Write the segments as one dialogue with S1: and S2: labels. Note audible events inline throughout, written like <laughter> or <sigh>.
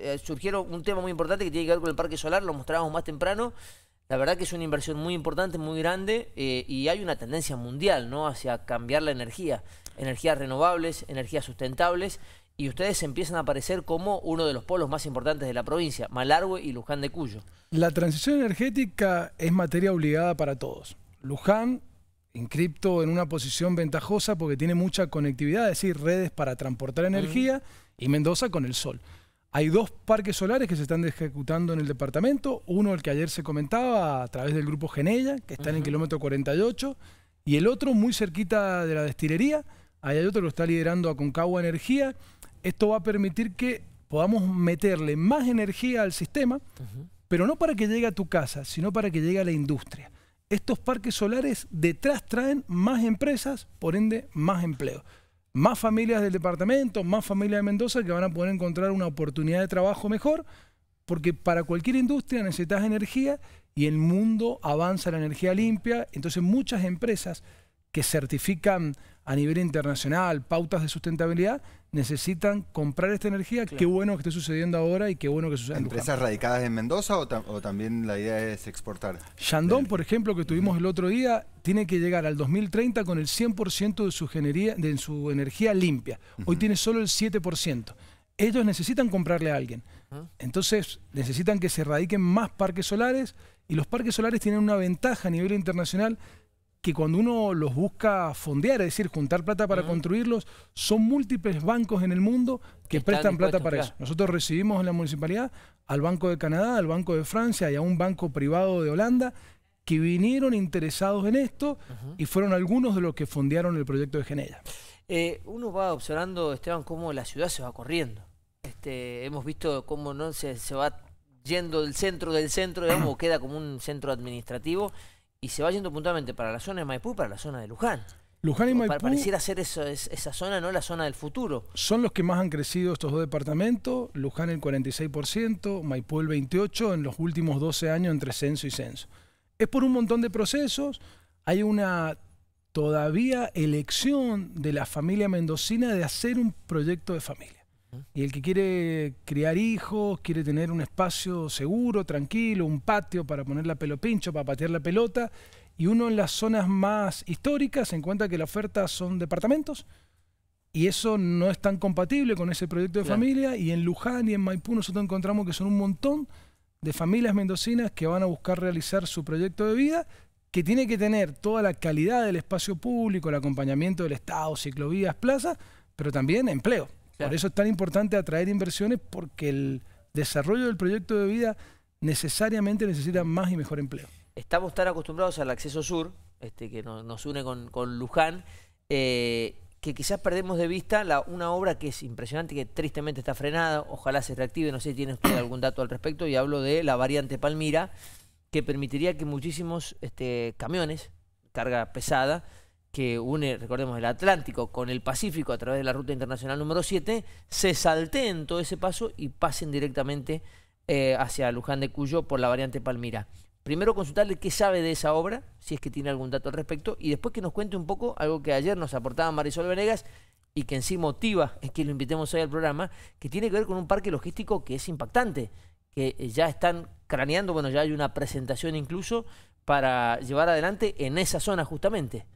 S1: Eh, surgieron un tema muy importante que tiene que ver con el parque solar, lo mostrábamos más temprano. La verdad que es una inversión muy importante, muy grande, eh, y hay una tendencia mundial, ¿no? Hacia cambiar la energía, energías renovables, energías sustentables, y ustedes empiezan a aparecer como uno de los polos más importantes de la provincia, Malargue y Luján de Cuyo.
S2: La transición energética es materia obligada para todos. Luján cripto en una posición ventajosa porque tiene mucha conectividad, es decir, redes para transportar energía, y Mendoza con el sol. Hay dos parques solares que se están ejecutando en el departamento. Uno, el que ayer se comentaba, a través del grupo Genella, que está en el kilómetro 48. Y el otro, muy cerquita de la destilería. Ahí hay otro que lo está liderando a Concagua Energía. Esto va a permitir que podamos meterle más energía al sistema, pero no para que llegue a tu casa, sino para que llegue a la industria. Estos parques solares detrás traen más empresas, por ende, más empleo más familias del departamento, más familias de Mendoza que van a poder encontrar una oportunidad de trabajo mejor, porque para cualquier industria necesitas energía y el mundo avanza la energía limpia, entonces muchas empresas que certifican a nivel internacional pautas de sustentabilidad, necesitan comprar esta energía. Qué bueno que esté sucediendo ahora y qué bueno que suceda. ¿Empresas radicadas en Mendoza o, también la idea es exportar? Shandong, por ejemplo, que tuvimos el otro día, tiene que llegar al 2030 con el 100% de su, genería, de su energía limpia. Hoy tiene solo el 7%. Ellos necesitan comprarle a alguien. Entonces, necesitan que se radiquen más parques solares y los parques solares tienen una ventaja a nivel internacional que cuando uno los busca fondear, es decir, juntar plata para construirlos, son múltiples bancos en el mundo que, prestan plata para eso. Nosotros recibimos en la municipalidad al Banco de Canadá, al Banco de Francia y a un banco privado de Holanda que vinieron interesados en esto y fueron algunos de los que fondearon el proyecto de
S1: Genella. Eh, uno va observando, Esteban, cómo la ciudad se va corriendo. Este, hemos visto cómo no se, se va yendo del centro del centro, digamos, queda como un centro administrativo y se va yendo puntualmente para la zona de Maipú y para la zona de Luján. Luján y Maipú. Para, pareciera ser eso, esa zona, no la zona del futuro.
S2: Son los que más han crecido estos dos departamentos, Luján el 46%, Maipú el 28% en los últimos 12 años entre censo y censo. Es por un montón de procesos, hay una todavía elección de la familia mendocina de hacer un proyecto de familia. Y el que quiere criar hijos, quiere tener un espacio seguro, tranquilo, un patio para poner la pelopincho, para patear la pelota. Y uno en las zonas más históricas se encuentra que la oferta son departamentos. Y eso no es tan compatible con ese proyecto de familia. Y en Luján y en Maipú nosotros encontramos que son un montón de familias mendocinas que van a buscar realizar su proyecto de vida, que tiene que tener toda la calidad del espacio público, el acompañamiento del Estado, ciclovías, plazas, pero también empleo. Por eso es tan importante atraer inversiones porque el desarrollo del proyecto de vida necesariamente necesita más y mejor empleo.
S1: Estamos tan acostumbrados al acceso sur, este, que nos une con, Luján, eh, que quizás perdemos de vista la, una obra que es impresionante, que tristemente está frenada, ojalá se reactive, no sé si tiene algún dato al respecto, y hablo de la variante Palmira, que permitiría que muchísimos este, camiones, carga pesada, que une, recordemos, el Atlántico con el Pacífico a través de la ruta internacional número 7, se salteen todo ese paso y pasen directamente eh, hacia Luján de Cuyo por la variante Palmira. Primero consultarle qué sabe de esa obra, si es que tiene algún dato al respecto, y después que nos cuente un poco algo que ayer nos aportaba Marisol Venegas y que en sí motiva es que lo invitemos hoy al programa, que tiene que ver con un parque logístico que es impactante, que eh, ya están craneando, bueno, ya hay una presentación incluso para llevar adelante en esa zona justamente.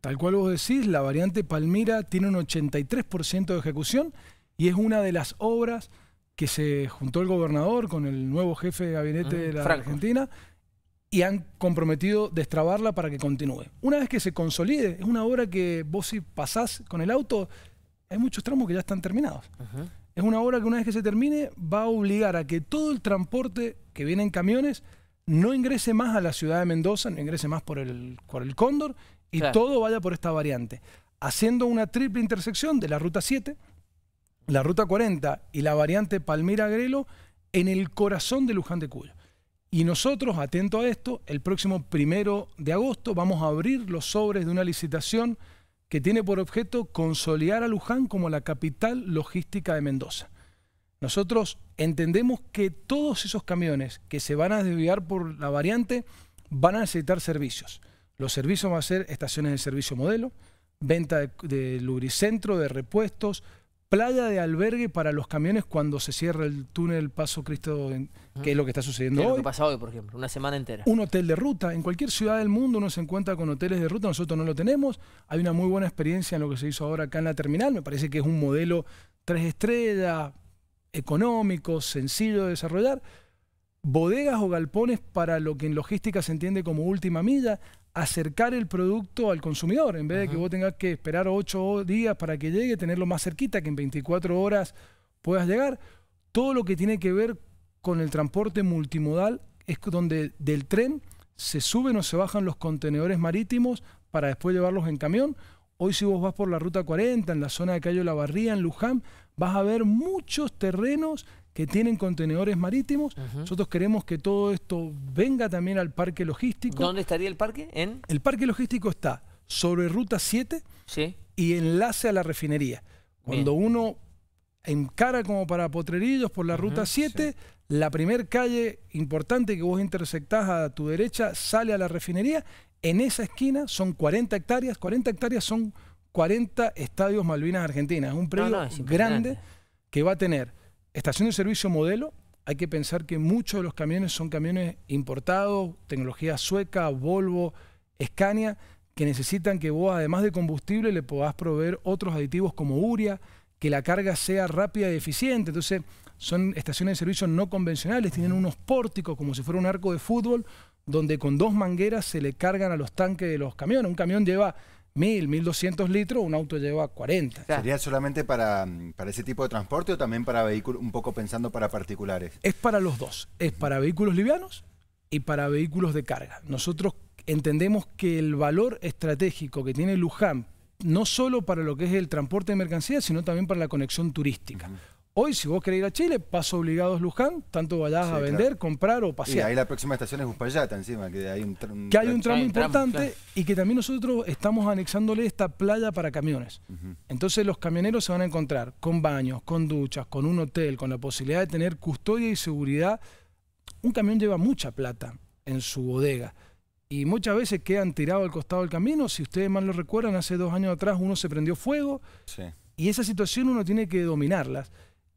S2: Tal cual vos decís, la variante Palmira tiene un 83% de ejecución y es una de las obras que se juntó el gobernador con el nuevo jefe de gabinete de la Argentina y han comprometido destrabarla para que continúe. Una vez que se consolide, es una obra que vos si pasás con el auto, hay muchos tramos que ya están terminados. Es una obra que una vez que se termine va a obligar a que todo el transporte que viene en camiones no ingrese más a la ciudad de Mendoza, no ingrese más por el, por el Cóndor y todo vaya por esta variante, haciendo una triple intersección de la Ruta 7, la Ruta 40 y la variante Palmira-Grelo en el corazón de Luján de Cuyo. Y nosotros, atento a esto, el próximo primero de agosto vamos a abrir los sobres de una licitación que tiene por objeto consolidar a Luján como la capital logística de Mendoza. Nosotros entendemos que todos esos camiones que se van a desviar por la variante van a necesitar servicios. Los servicios van a ser estaciones de servicio modelo, venta de, lubricentro, de repuestos, playa de albergue para los camiones cuando se cierra el túnel Paso Cristo, que es lo que está sucediendo hoy. Lo que pasa hoy,
S1: por ejemplo, una semana entera. Un
S2: hotel de ruta. En cualquier ciudad del mundo uno se encuentra con hoteles de ruta, nosotros no lo tenemos. Hay una muy buena experiencia en lo que se hizo ahora acá en la terminal. Me parece que es un modelo tres estrellas, económico, sencillo de desarrollar. Bodegas o galpones para lo que en logística se entiende como última milla, acercar el producto al consumidor, en vez de que vos tengas que esperar ocho días para que llegue, tenerlo más cerquita, que en 24 horas puedas llegar. Todo lo que tiene que ver con el transporte multimodal es donde del tren se suben o se bajan los contenedores marítimos para después llevarlos en camión. Hoy si vos vas por la Ruta 40, en la zona de Cayo La Barría, en Luján, vas a ver muchos terrenos que tienen contenedores marítimos. Nosotros queremos que todo esto venga también al parque logístico. ¿Dónde
S1: estaría el parque? ¿En?
S2: El parque logístico está sobre Ruta 7 y enlace a la refinería. Cuando uno encara como para Potrerillos por la Ruta 7, la primer calle importante que vos intersectás a tu derecha sale a la refinería. En esa esquina son 40 hectáreas. 40 hectáreas son 40 estadios Malvinas Argentinas. Un predio grande que va a tener Estación de servicio modelo, hay que pensar que muchos de los camiones son camiones importados, tecnología sueca, Volvo, Scania, que necesitan que vos, además de combustible, le podás proveer otros aditivos como uria, que la carga sea rápida y eficiente. Entonces, son estaciones de servicio no convencionales, tienen unos pórticos como si fuera un arco de fútbol, donde con dos mangueras se le cargan a los tanques de los camiones. Un camión lleva 1000, 1200 litros, un auto lleva 40. ¿Sería solamente para, para ese tipo de transporte o también para vehículos, un poco pensando para particulares? Es para los dos, es para vehículos livianos y para vehículos de carga. Nosotros entendemos que el valor estratégico que tiene Luján, no solo para lo que es el transporte de mercancías, sino también para la conexión turística. Hoy, si vos querés ir a Chile, paso obligado es Luján, tanto vayas a vender, comprar o pasear. Y ahí la próxima estación es Uspallata, encima, que hay un, un que hay un tramo importante y que también nosotros estamos anexándole esta playa para camiones. Entonces los camioneros se van a encontrar con baños, con duchas, con un hotel, con la posibilidad de tener custodia y seguridad. Un camión lleva mucha plata en su bodega y muchas veces quedan tirados al costado del camino. Si ustedes mal lo recuerdan, hace dos años atrás uno se prendió fuego y esa situación uno tiene que dominarlas.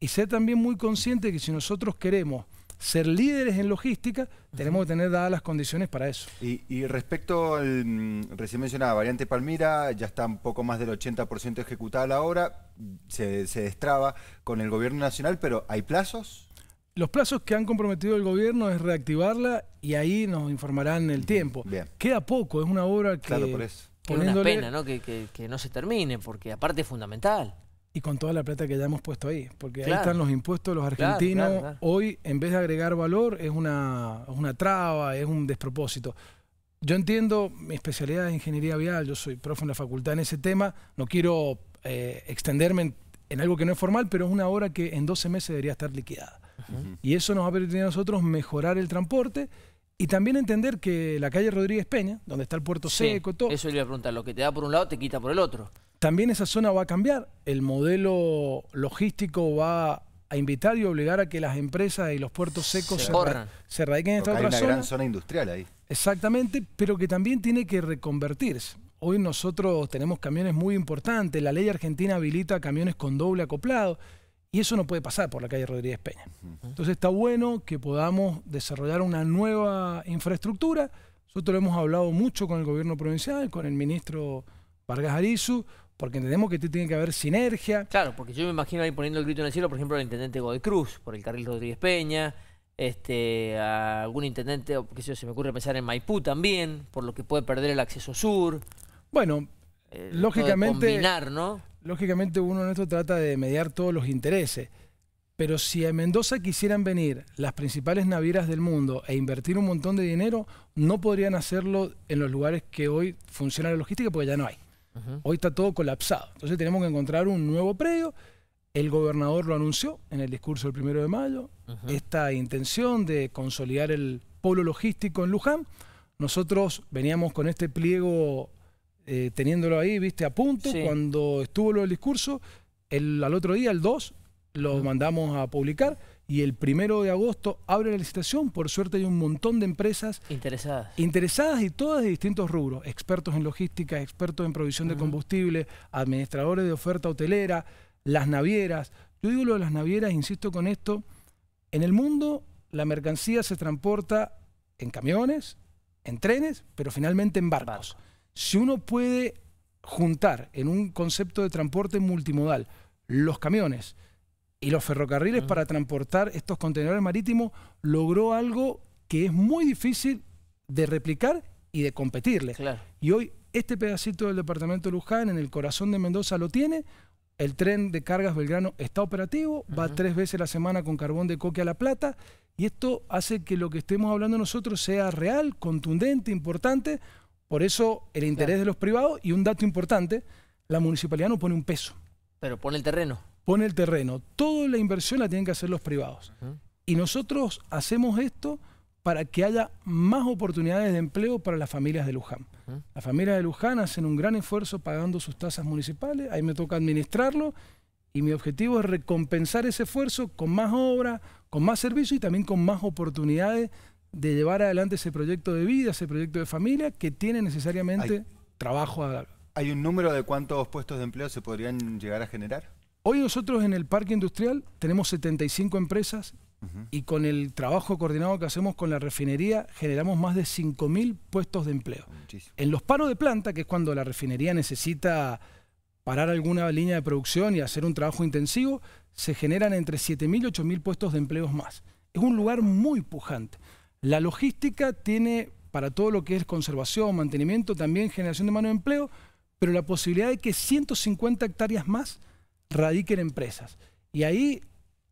S2: Y ser también muy consciente de que si nosotros queremos ser líderes en logística, tenemos que tener dadas las condiciones para eso. Y, respecto al mm, recién mencionada variante Palmira, ya está un poco más del 80% ejecutada la obra, se, destraba con el gobierno nacional, pero ¿hay plazos? Los plazos que han comprometido el gobierno es reactivarla y ahí nos informarán el tiempo. Queda poco, es una obra que... Claro, por Es una pena
S1: que no se termine, porque aparte es fundamental
S2: y con toda la plata que ya hemos puesto ahí, porque ahí están los impuestos los argentinos. Hoy, en vez de agregar valor, es una, traba, es un despropósito. Yo entiendo mi especialidad es ingeniería vial, yo soy profe en la facultad en ese tema, no quiero eh, extenderme en, algo que no es formal, pero es una obra que en 12 meses debería estar liquidada. Y eso nos va a permitir a nosotros mejorar el transporte y también entender que la calle Rodríguez Peña, donde está el puerto seco,
S1: todo... Eso le iba a preguntar, lo que te da por un lado te quita por el otro.
S2: También esa zona va a cambiar. El modelo logístico va a invitar y obligar a que las empresas y los puertos secos se, en esta zona. Hay una gran zona industrial ahí. Exactamente, pero que también tiene que reconvertirse. Hoy nosotros tenemos camiones muy importantes. La ley argentina habilita camiones con doble acoplado. Y eso no puede pasar por la calle Rodríguez Peña. Entonces está bueno que podamos desarrollar una nueva infraestructura. Nosotros lo hemos hablado mucho con el gobierno provincial, con el ministro Vargas Arizu porque entendemos que tiene que haber sinergia.
S1: Claro, porque yo me imagino ahí poniendo el grito en el cielo, por ejemplo, al intendente Godoy Cruz, por el carril Rodríguez Peña, este, algún intendente, o se me ocurre pensar en Maipú también, por lo que puede perder el acceso sur. Bueno, eh, lógicamente. ¿no?
S2: Lógicamente uno en esto trata de mediar todos los intereses. Pero si a Mendoza quisieran venir las principales navieras del mundo e invertir un montón de dinero, no podrían hacerlo en los lugares que hoy funciona la logística porque ya no hay. Hoy está todo colapsado. Entonces tenemos que encontrar un nuevo predio. El gobernador lo anunció en el discurso del primero de mayo, esta intención de consolidar el polo logístico en Luján. Nosotros veníamos con este pliego eh, teniéndolo ahí, viste, a punto. Cuando estuvo lo del discurso, al otro día, el 2, lo mandamos a publicar y el primero de agosto abre la licitación. Por suerte hay un montón de empresas interesadas. Interesadas y todas de distintos rubros, expertos en logística, expertos en provisión de combustible, administradores de oferta hotelera, las navieras. Yo digo lo de las navieras, insisto con esto, en el mundo la mercancía se transporta en camiones, en trenes, pero finalmente en barcos. Si uno puede juntar en un concepto de transporte multimodal los camiones, y los ferrocarriles ah. para transportar estos contenedores marítimos logró algo que es muy difícil de replicar y de competirle. Y hoy este pedacito del departamento de Luján, en el corazón de Mendoza, lo tiene. El tren de cargas Belgrano está operativo, va tres veces a la semana con carbón de coque a La Plata, y esto hace que lo que estemos hablando nosotros sea real, contundente, importante. Por eso el interés de los privados y un dato importante, la municipalidad no pone un peso.
S1: Pero pone el terreno
S2: pone el terreno. Toda la inversión la tienen que hacer los privados. Y nosotros hacemos esto para que haya más oportunidades de empleo para las familias de Luján. Las familias de Luján hacen un gran esfuerzo pagando sus tasas municipales, ahí me toca administrarlo y mi objetivo es recompensar ese esfuerzo con más obra, con más servicio y también con más oportunidades de llevar adelante ese proyecto de vida, ese proyecto de familia que tiene necesariamente trabajo a dar. ¿Hay un número de cuántos puestos de empleo se podrían llegar a generar? Hoy nosotros en el parque industrial tenemos 75 empresas y con el trabajo coordinado que hacemos con la refinería generamos más de 5.000 puestos de empleo. En los paros de planta, que es cuando la refinería necesita parar alguna línea de producción y hacer un trabajo intensivo, se generan entre 7.000 y 8.000 puestos de empleos más. Es un lugar muy pujante. La logística tiene para todo lo que es conservación, mantenimiento, también generación de mano de empleo, pero la posibilidad de que 150 hectáreas más radiquen empresas. Y ahí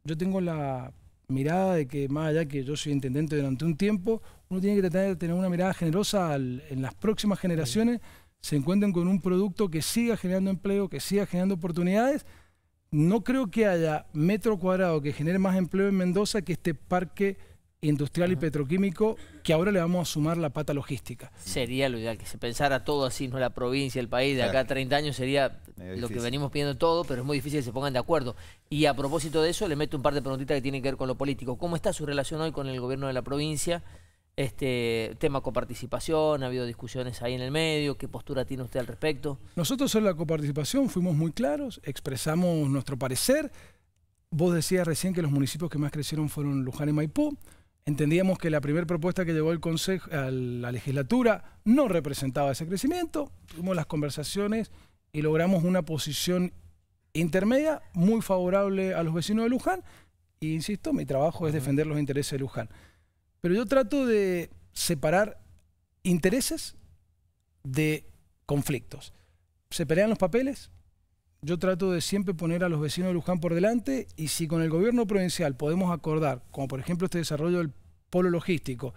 S2: yo tengo la mirada de que más allá que yo soy intendente durante un tiempo, uno tiene que tener, tener una mirada generosa en las próximas generaciones, se encuentren con un producto que siga generando empleo, que siga generando oportunidades. No creo que haya metro cuadrado que genere más empleo en Mendoza que este parque industrial y petroquímico, que ahora le vamos a sumar la pata logística.
S1: Sería lo ideal, que se pensara todo así, no la provincia, el país, de acá a 30 años sería lo que venimos pidiendo todo, pero es muy difícil que se pongan de acuerdo. Y a propósito de eso, le meto un par de preguntitas que tienen que ver con lo político. ¿Cómo está su relación hoy con el gobierno de la provincia? Este tema coparticipación, ha habido discusiones ahí en el medio, ¿qué postura tiene usted al respecto?
S2: Nosotros en la coparticipación fuimos muy claros, expresamos nuestro parecer. Vos decías recién que los municipios que más crecieron fueron Luján y Maipú. Entendíamos que la primera propuesta que llegó el consejo, a la legislatura no representaba ese crecimiento. Tuvimos las conversaciones y logramos una posición intermedia muy favorable a los vecinos de Luján. E insisto, mi trabajo es defender los intereses de Luján. Pero yo trato de separar intereses de conflictos. Se pelean los papeles, yo trato de siempre poner a los vecinos de Luján por delante y si con el gobierno provincial podemos acordar, como por ejemplo este desarrollo del polo logístico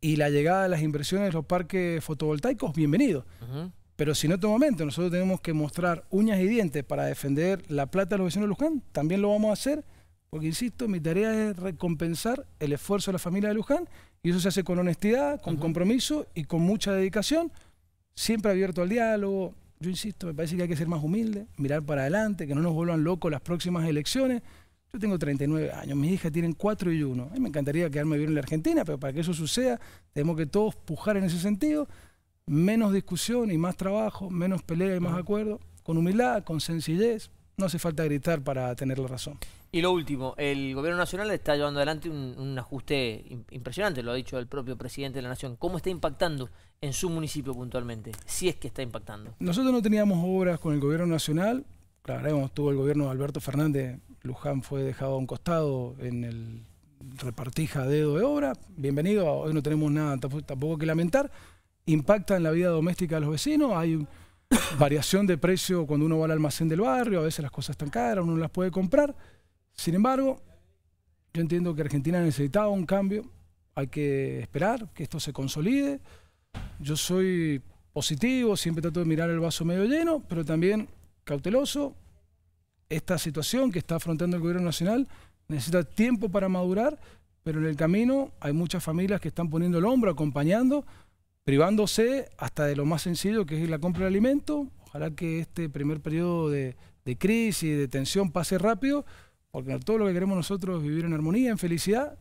S2: y la llegada de las inversiones de los parques fotovoltaicos, bienvenido. Pero si en otro momento nosotros tenemos que mostrar uñas y dientes para defender la plata de los vecinos de Luján, también lo vamos a hacer, porque insisto, mi tarea es recompensar el esfuerzo de la familia de Luján y eso se hace con honestidad, con compromiso y con mucha dedicación, siempre abierto al diálogo, yo insisto, me parece que hay que ser más humilde, mirar para adelante, que no nos vuelvan locos las próximas elecciones. Yo tengo 39 años, mis hijas tienen 4 y 1. A me encantaría quedarme bien en la Argentina, pero para que eso suceda, tenemos que todos pujar en ese sentido. Menos discusión y más trabajo, menos pelea y más acuerdo, con humildad, con sencillez. No hace falta gritar para tener la razón.
S1: Y lo último, el gobierno nacional está llevando adelante un ajuste impresionante, lo ha dicho el propio presidente de la Nación. ¿Cómo está impactando en su municipio puntualmente, si es que está impactando?
S2: Nosotros no teníamos obras con el gobierno nacional, claro, tuvo el gobierno de Alberto Fernández, Luján fue dejado a un costado en el repartija dedo de obra, bienvenido, hoy no tenemos nada tampoco que lamentar, impacta en la vida doméstica de los vecinos, hay <coughs> variación de precio cuando uno va al almacén del barrio, a veces las cosas están caras, uno las puede comprar, sin embargo, yo entiendo que Argentina necesitaba un cambio, hay que esperar que esto se consolide, yo soy positivo, siempre trato de mirar el vaso medio lleno, pero también cauteloso. Esta situación que está afrontando el gobierno nacional necesita tiempo para madurar, pero en el camino hay muchas familias que están poniendo el hombro, acompañando, privándose hasta de lo más sencillo que es la compra de alimento. Ojalá que este primer periodo de, de crisis, de tensión pase rápido, porque todo lo que queremos nosotros es vivir en armonía, en felicidad.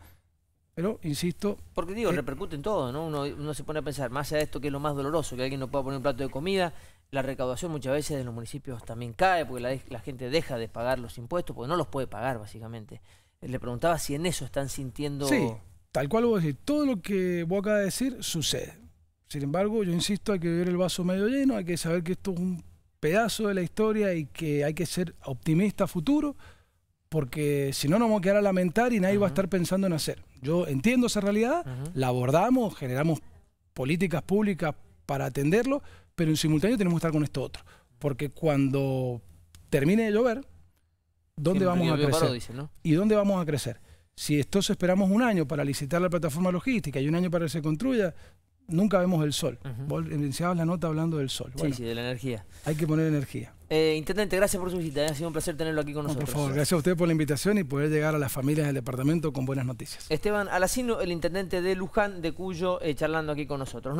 S1: Pero, insisto... Porque digo, eh, repercute en todo, ¿no? Uno, se pone a pensar, más allá de esto que es lo más doloroso, que alguien no pueda poner un plato de comida, la recaudación muchas veces de los municipios también cae, porque la, gente deja de pagar los impuestos, porque no los puede pagar, básicamente. Eh, le preguntaba si en eso están sintiendo... Sí,
S2: tal cual vos decís, todo lo que vos acabas de decir sucede. Sin embargo, yo insisto, hay que ver el vaso medio lleno, hay que saber que esto es un pedazo de la historia y que hay que ser optimista a futuro, porque si no nos vamos a quedar a lamentar y nadie va a estar pensando en hacer. Yo entiendo esa realidad, la abordamos, generamos políticas públicas para atenderlo, pero en simultáneo tenemos que estar con esto otro. Porque cuando termine de llover,
S1: ¿dónde vamos a crecer?
S2: ¿Y dónde vamos a crecer? Si estos esperamos un año para licitar la plataforma logística y un año para que se construya, nunca vemos el sol. Vos iniciabas la nota hablando del sol. sí, sí,
S1: de la energía.
S2: Hay que poner energía.
S1: Eh, intendente, gracias por su visita. Eh. Ha sido un placer tenerlo aquí con nosotros. Por favor, gracias
S2: a usted por la invitación y poder llegar a las familias del departamento con buenas noticias.
S1: Esteban Alacino, el intendente de Luján, de Cuyo, eh, charlando aquí con nosotros.